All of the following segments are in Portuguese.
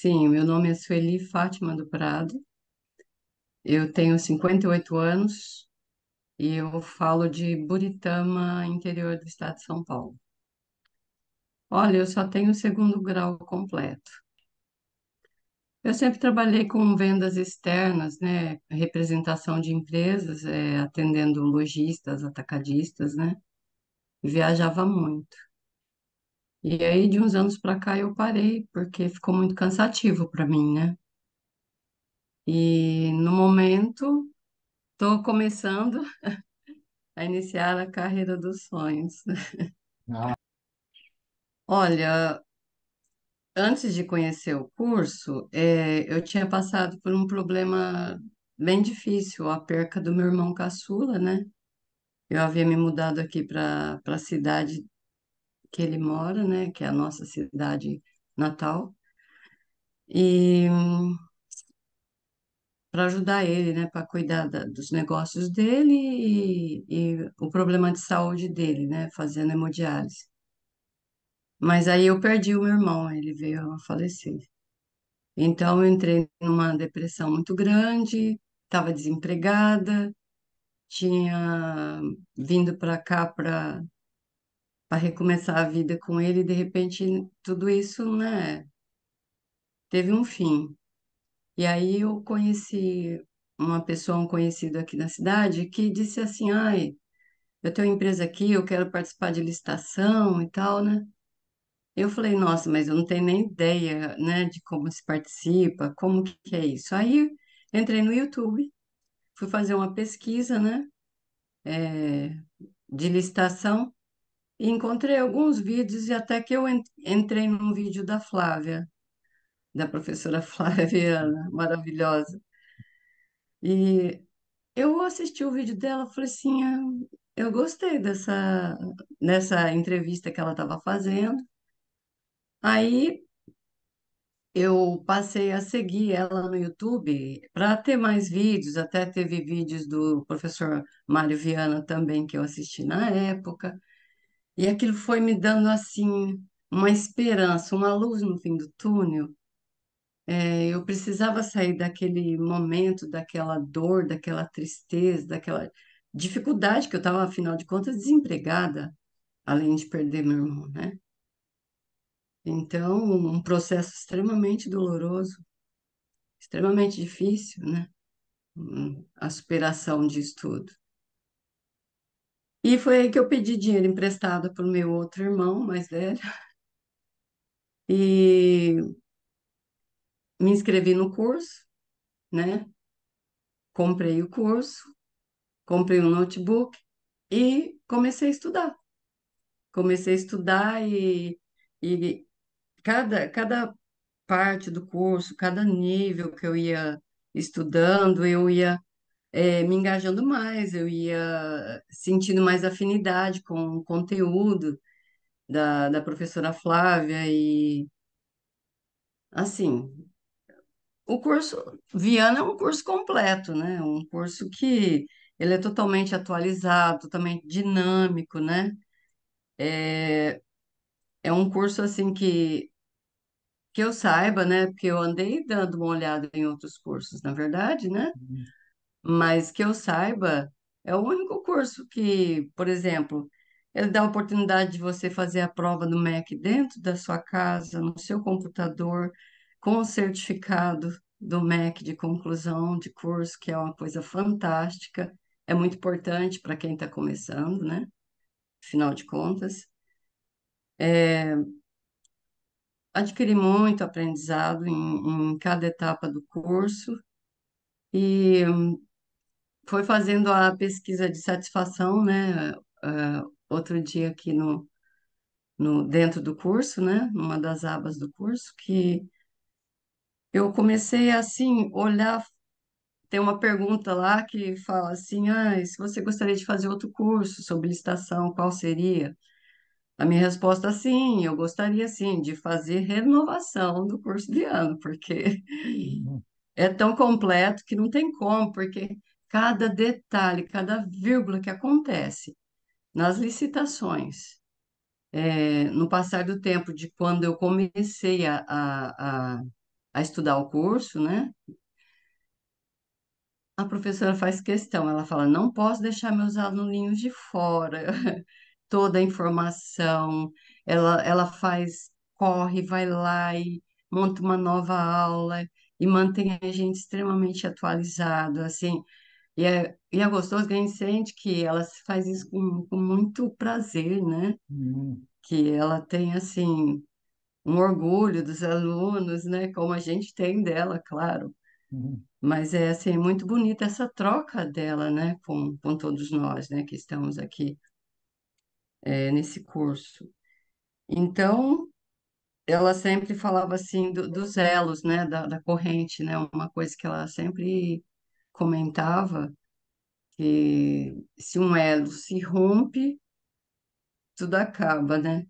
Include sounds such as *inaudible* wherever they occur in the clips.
Sim, meu nome é Sueli Fátima do Prado. Eu tenho 58 anos e eu falo de Buritama, interior do estado de São Paulo. Olha, eu só tenho o segundo grau completo. Eu sempre trabalhei com vendas externas, né? Representação de empresas, é, atendendo lojistas, atacadistas, né? Viajava muito. E aí, de uns anos para cá, eu parei, porque ficou muito cansativo para mim, né? E no momento, estou começando *laughs* a iniciar a carreira dos sonhos. Ah. *laughs* Olha, antes de conhecer o curso, é, eu tinha passado por um problema bem difícil, a perca do meu irmão caçula, né? Eu havia me mudado aqui para a cidade que ele mora, né, que é a nossa cidade natal, e para ajudar ele, né, para cuidar da, dos negócios dele e, e, o problema de saúde dele, né, fazendo hemodiálise. Mas aí eu perdi o meu irmão, ele veio a falecer. Então eu entrei numa depressão muito grande, estava desempregada, tinha vindo para cá para para recomeçar a vida com ele, e de repente tudo isso, né, teve um fim. E aí eu conheci uma pessoa, um conhecido aqui na cidade, que disse assim: "Ai, eu tenho uma empresa aqui, eu quero participar de licitação e tal, né?" Eu falei: "Nossa, mas eu não tenho nem ideia, né, de como se participa, como que é isso". Aí entrei no YouTube, fui fazer uma pesquisa, né, é, de licitação encontrei alguns vídeos e até que eu entrei num vídeo da Flávia, da professora *laughs* Flávia Viana, maravilhosa. E eu assisti o vídeo dela, falei assim, ah, eu gostei dessa, dessa entrevista que ela estava fazendo. Aí eu passei a seguir ela no YouTube para ter mais vídeos, até teve vídeos do professor Mário Viana também que eu assisti na época. E aquilo foi me dando assim uma esperança, uma luz no fim do túnel. É, eu precisava sair daquele momento, daquela dor, daquela tristeza, daquela dificuldade que eu estava, afinal de contas, desempregada, além de perder meu irmão, né? Então, um processo extremamente doloroso, extremamente difícil, né? Hum, a superação disso tudo. E foi aí que eu pedi dinheiro emprestado para o meu outro irmão mais velho. E me inscrevi no curso, né? Comprei o curso, comprei um notebook e comecei a estudar. Comecei a estudar e, e cada, cada parte do curso, cada nível que eu ia estudando, eu ia é, me engajando mais, eu ia sentindo mais afinidade com o conteúdo da, da professora Flávia e assim. O curso Viana é um curso completo, né? Um curso que ele é totalmente atualizado, totalmente dinâmico, né? É, é um curso assim que que eu saiba, né? Porque eu andei dando uma olhada em outros cursos, na verdade, né? Uhum. Mas que eu saiba, é o único curso que, por exemplo, ele dá a oportunidade de você fazer a prova do MEC dentro da sua casa, no seu computador, com o certificado do MEC de conclusão de curso, que é uma coisa fantástica, é muito importante para quem está começando, né? Afinal de contas. É... Adquiri muito aprendizado em, em cada etapa do curso e foi fazendo a pesquisa de satisfação, né? Uh, outro dia aqui no, no dentro do curso, né? Numa das abas do curso, que eu comecei assim olhar. Tem uma pergunta lá que fala assim: ah, se você gostaria de fazer outro curso sobre licitação, qual seria? A minha resposta é sim, eu gostaria sim de fazer renovação do curso de ano, porque uhum. é tão completo que não tem como, porque cada detalhe, cada vírgula que acontece nas licitações. É, no passar do tempo de quando eu comecei a, a, a, a estudar o curso, né? A professora faz questão, ela fala: não posso deixar meus alunos de fora, *laughs* toda a informação. Ela, ela faz, corre, vai lá e monta uma nova aula e mantém a gente extremamente atualizado. Assim, e é, e é gostoso que a gente sente que ela faz isso com, com muito prazer, né? Hum. Que ela tem, assim, um orgulho dos alunos, né? Como a gente tem dela, claro. Uhum. Mas é, assim, muito bonita essa troca dela, né? Com, com todos nós, né? Que estamos aqui é, nesse curso. Então, ela sempre falava assim do, dos elos, né, da, da, corrente, né, uma coisa que ela sempre comentava que se um elo se rompe, tudo acaba, né?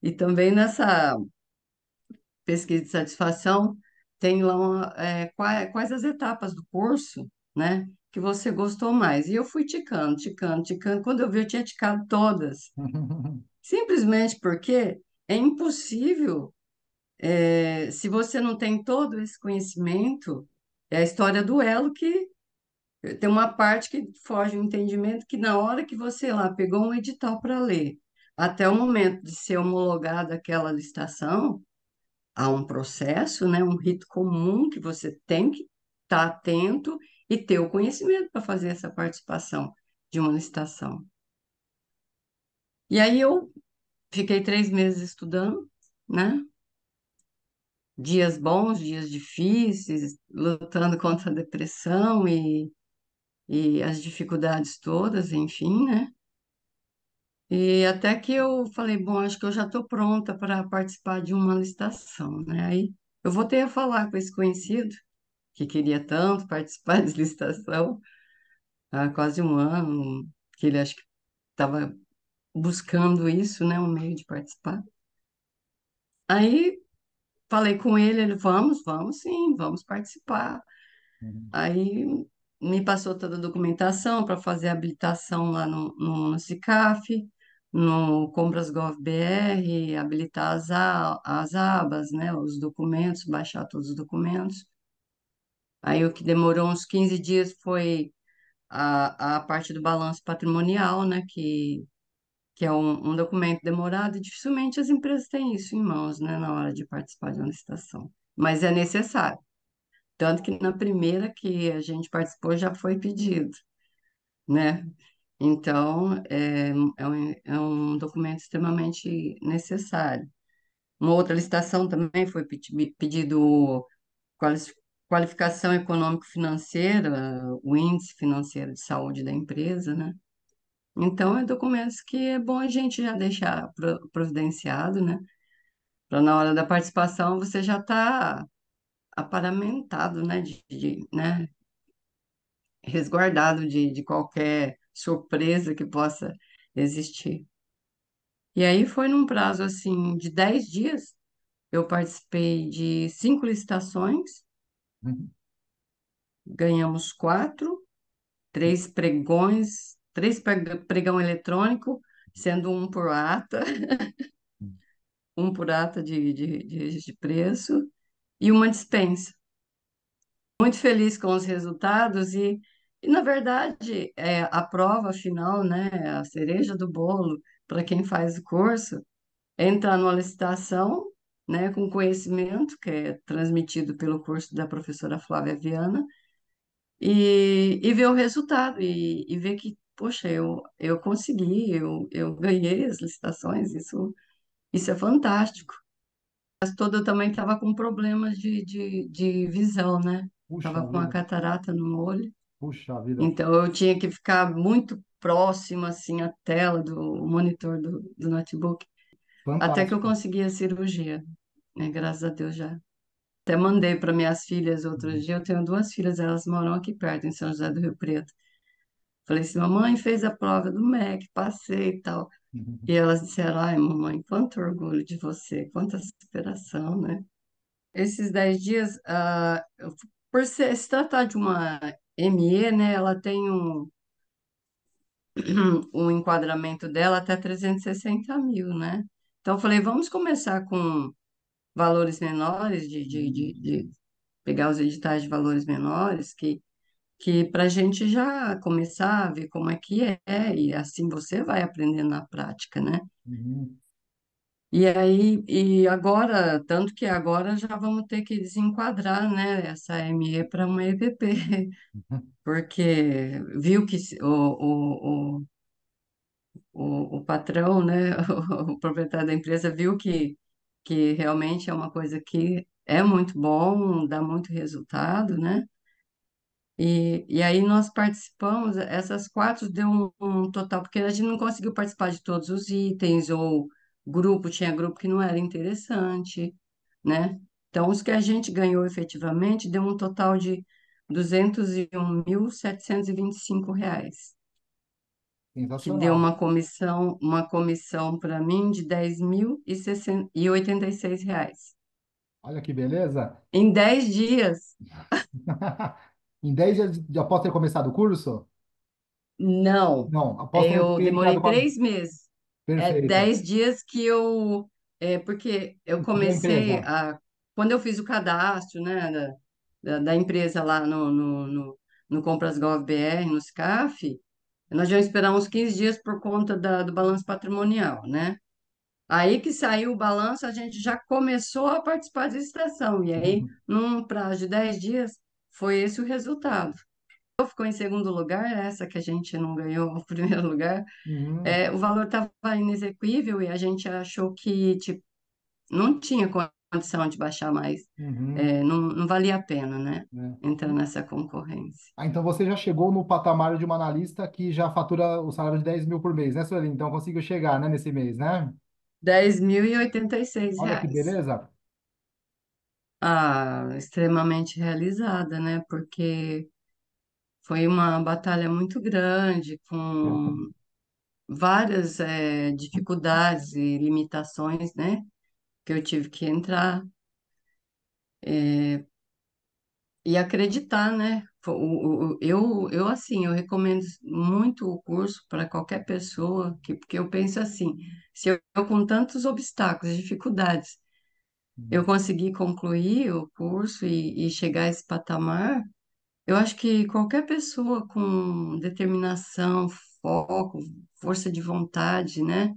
E também nessa pesquisa de satisfação tem lá uma, é, quais, as etapas do curso, né? Que você gostou mais. E eu fui ticando, ticando, ticando. Quando eu vi, eu tinha ticado todas. *laughs* Simplesmente porque é impossível, é, se você não tem todo esse conhecimento, é a história do elo que tem uma parte que foge o entendimento que na hora que você lá pegou um edital para ler, até o momento de ser homologada aquela licitação, há um processo, né, um rito comum que você tem que estar tá atento e ter o conhecimento para fazer essa participação de uma licitação. E aí eu fiquei três meses estudando, né? Dias bons, dias difíceis, lutando contra a depressão e e as dificuldades todas, enfim, né? E até que eu falei, bom, acho que eu já estou pronta para participar de uma licitação, né? Aí eu voltei a falar com esse conhecido, que queria tanto *laughs* participar de licitação, há quase um ano, que ele acho que estava buscando isso, né? Um meio de participar. Aí falei com ele, ele, vamos, vamos sim, vamos participar. Uhum. Aí me passou toda a documentação para fazer habilitação lá no, no, no CICAF, no Compras.gov.br, habilitar as, a, as abas, né, os documentos, baixar todos os documentos. Aí o que demorou uns 15 dias foi a, a parte do balanço patrimonial, né, que, que é um, um documento demorado, e dificilmente as empresas têm isso em mãos, né, na hora de participar de uma licitação. Mas é necessário. Tanto que na primeira que a gente participou já foi pedido, né? Então, é, é, um, é um documento extremamente necessário. Uma outra licitação também foi pedido qualificação econômico-financeira, o índice financeiro de saúde da empresa, né? Então, é documentos que é bom a gente já deixar providenciado, né? Para na hora da participação você já está aparamentado, né? De, de, né? Resguardado de, de qualquer surpresa que possa existir. E aí foi num prazo assim de 10 dias, eu participei de cinco licitações, uhum. ganhamos quatro, três pregões, três pregão eletrônico, sendo um por ata, uhum. *laughs* um por ata de, de, de, de preço, e uma dispensa. Muito feliz com os resultados e, e na verdade, é, a prova final, né, a cereja do bolo para quem faz o curso, é entrar numa licitação né, com conhecimento que é transmitido pelo curso da professora Flávia Viana e, e ver o resultado e, e ver que, poxa, eu, eu consegui, eu, eu ganhei as licitações, isso, isso é fantástico toda eu também estava com problemas de, de, de visão, né? Estava com a catarata no olho. Puxa vida. Então eu tinha que ficar muito próximo, assim à tela do monitor do, do notebook. Fantástico. Até que eu consegui a cirurgia. Né? Graças a Deus já. Até mandei para minhas filhas outro uhum. dia. Eu tenho duas filhas, elas moram aqui perto, em São José do Rio Preto. Falei assim, mamãe fez a prova do MEC, passei e tal. Uhum. E elas disseram: ai, mamãe, quanto orgulho de você, quanta superação, né? Esses dez dias, uh, por se, se tratar de uma ME, né, ela tem um, *clears throat* um enquadramento dela até 360 mil, né? Então, eu falei, vamos começar com valores menores, de, de, de, de, uhum. pegar os editais de valores menores, que que para a gente já começar a ver como é que é, e assim você vai aprendendo na prática, né? Uhum. E aí, e agora, tanto que agora já vamos ter que desenquadrar, né, essa ME para uma EPP, uhum. *laughs* porque viu que o, o, o, o, patrão, né, *laughs* o proprietário da empresa viu que, que realmente é uma coisa que é muito bom, dá muito resultado, né? E, e aí nós participamos, essas quatro deu um, um total, porque a gente não conseguiu participar de todos os itens, ou grupo, tinha grupo que não era interessante, né? Então, os que a gente ganhou efetivamente deu um total de R$ reais que deu uma comissão, uma comissão para mim de 10.086 reais. Olha que beleza! Em 10 dias! *laughs* em 10 dias de, após ter começado o curso? Não. Não, após ter eu demorei três meses. Perfeito. É 10 dias que eu. É, porque eu comecei a. Quando eu fiz o cadastro, né, da, da, da empresa lá no, no, no, no Compras no SCAF, nós já esperar uns 15 dias por conta da, do balanço patrimonial, né? Aí que saiu o balanço, a gente já começou a participar de estação. E aí, uhum. num prazo de 10 dias, foi esse o resultado. Eu ficou em segundo lugar, essa que a gente não ganhou o *laughs* primeiro lugar. Uhum. É, o valor estava inexequível e a gente achou que tipo, não tinha condição de baixar mais. Uhum. É, não, não, valia a pena, né? É. Entrar nessa concorrência. Ah, então você já chegou no patamar de uma analista que já fatura o salário de 10 mil por mês, né, Sueli? Então conseguiu chegar né, nesse mês, né? 10.086 reais. Olha que beleza. Ah, extremamente realizada, né? Porque foi uma batalha muito grande, com várias eh, dificuldades e limitações, né? Que eu tive que entrar eh, e acreditar, né? o- Eu, eu, assim, eu recomendo muito o curso para qualquer pessoa, que, porque eu penso assim, se eu, eu com tantos obstáculos, dificuldades, eu uhum. consegui concluir o curso e, e chegar a esse patamar, eu acho que qualquer pessoa com determinação, foco, força de vontade, né?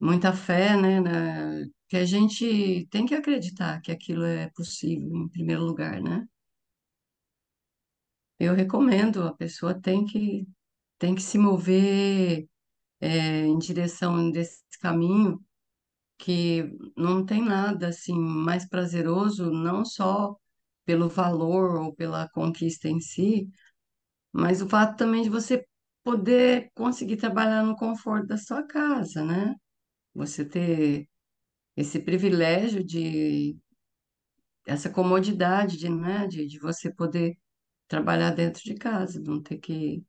Muita fé, né? Na... Que a gente tem que acreditar que aquilo é possível, em primeiro lugar, né? Eu recomendo, a pessoa tem que, tem que se mover é, em direção desse caminho que não tem nada assim mais prazeroso, não só pelo valor ou pela conquista em si, mas o fato também de você poder conseguir trabalhar no conforto da sua casa, né? Você ter esse privilégio de essa comodidade de, né, de, de você poder trabalhar dentro de casa, não ter que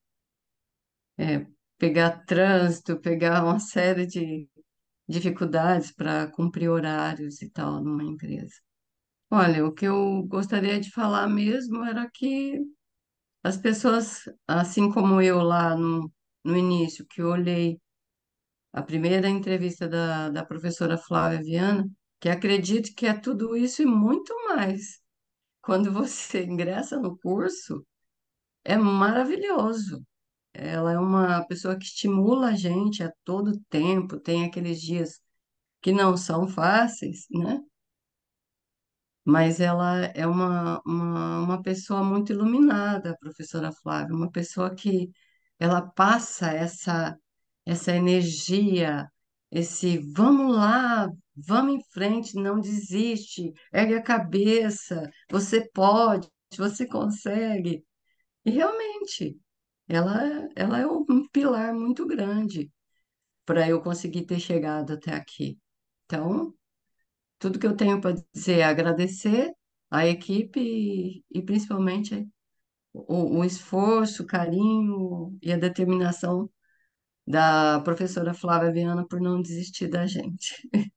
é, pegar trânsito, pegar uma série de dificuldades para cumprir horários e tal numa empresa. Olha, o que eu gostaria de falar mesmo era que as pessoas, assim como eu lá no, no início, que eu olhei a primeira entrevista da, da professora Flávia Viana, que acredito que é tudo isso e muito mais. Quando você *laughs* ingressa no curso, é maravilhoso. Ela é uma pessoa que estimula a gente a todo tempo, tem aqueles dias que não são fáceis, né? Mas ela é uma, uma, uma pessoa muito iluminada, a professora Flávia, uma pessoa que ela passa essa, essa energia, esse vamos lá, vamos em frente, não desiste, ergue a cabeça, você pode, você consegue. E realmente, ela, ela é um pilar muito grande para eu conseguir ter chegado até aqui. Então, tudo que eu tenho para dizer é agradecer a equipe e, e principalmente o, o, esforço, o carinho e a determinação da professora Flávia Viana por não desistir da gente. *laughs*